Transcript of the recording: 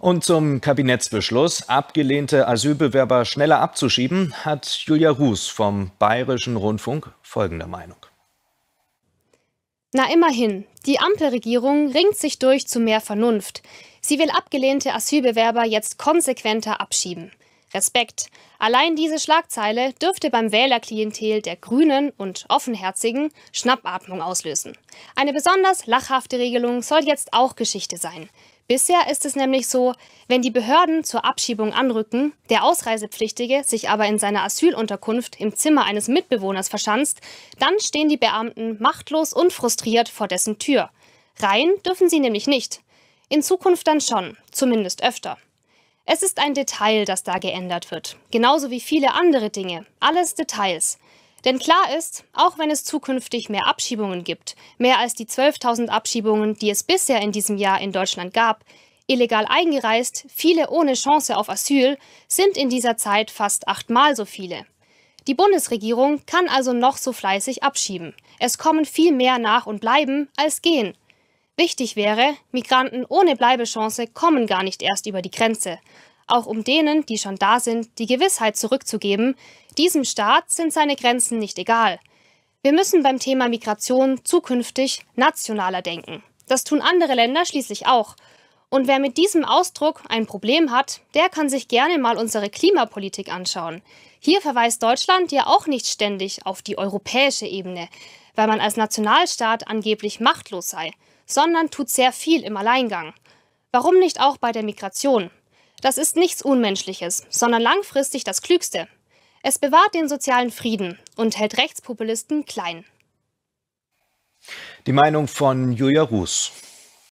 Und zum Kabinettsbeschluss, abgelehnte Asylbewerber schneller abzuschieben, hat Julia Ruß vom Bayerischen Rundfunk folgende Meinung. Na immerhin, die Ampelregierung ringt sich durch zu mehr Vernunft. Sie will abgelehnte Asylbewerber jetzt konsequenter abschieben. Respekt. Allein diese Schlagzeile dürfte beim Wählerklientel der Grünen und Offenherzigen Schnappatmung auslösen. Eine besonders lachhafte Regelung soll jetzt auch Geschichte sein. Bisher ist es nämlich so, wenn die Behörden zur Abschiebung anrücken, der Ausreisepflichtige sich aber in seiner Asylunterkunft im Zimmer eines Mitbewohners verschanzt, dann stehen die Beamten machtlos und frustriert vor dessen Tür. Rein dürfen sie nämlich nicht. In Zukunft dann schon, zumindest öfter. Es ist ein Detail, das da geändert wird, genauso wie viele andere Dinge, alles Details. Denn klar ist, auch wenn es zukünftig mehr Abschiebungen gibt, mehr als die 12.000 Abschiebungen, die es bisher in diesem Jahr in Deutschland gab, illegal eingereist, viele ohne Chance auf Asyl, sind in dieser Zeit fast achtmal so viele. Die Bundesregierung kann also noch so fleißig abschieben. Es kommen viel mehr nach und bleiben, als gehen. Wichtig wäre, Migranten ohne Bleibechance kommen gar nicht erst über die Grenze, auch um denen, die schon da sind, die Gewissheit zurückzugeben, diesem Staat sind seine Grenzen nicht egal. Wir müssen beim Thema Migration zukünftig nationaler denken. Das tun andere Länder schließlich auch. Und wer mit diesem Ausdruck ein Problem hat, der kann sich gerne mal unsere Klimapolitik anschauen. Hier verweist Deutschland ja auch nicht ständig auf die europäische Ebene, weil man als Nationalstaat angeblich machtlos sei, sondern tut sehr viel im Alleingang. Warum nicht auch bei der Migration? Das ist nichts Unmenschliches, sondern langfristig das Klügste. Es bewahrt den sozialen Frieden und hält Rechtspopulisten klein. Die Meinung von Julia Ruß.